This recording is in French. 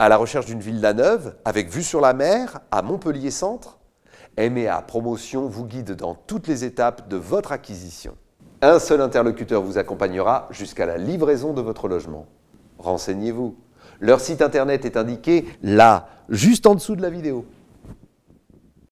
à la recherche d'une la neuve, avec vue sur la mer, à Montpellier Centre MEA Promotion vous guide dans toutes les étapes de votre acquisition. Un seul interlocuteur vous accompagnera jusqu'à la livraison de votre logement. Renseignez-vous. Leur site internet est indiqué là, juste en dessous de la vidéo.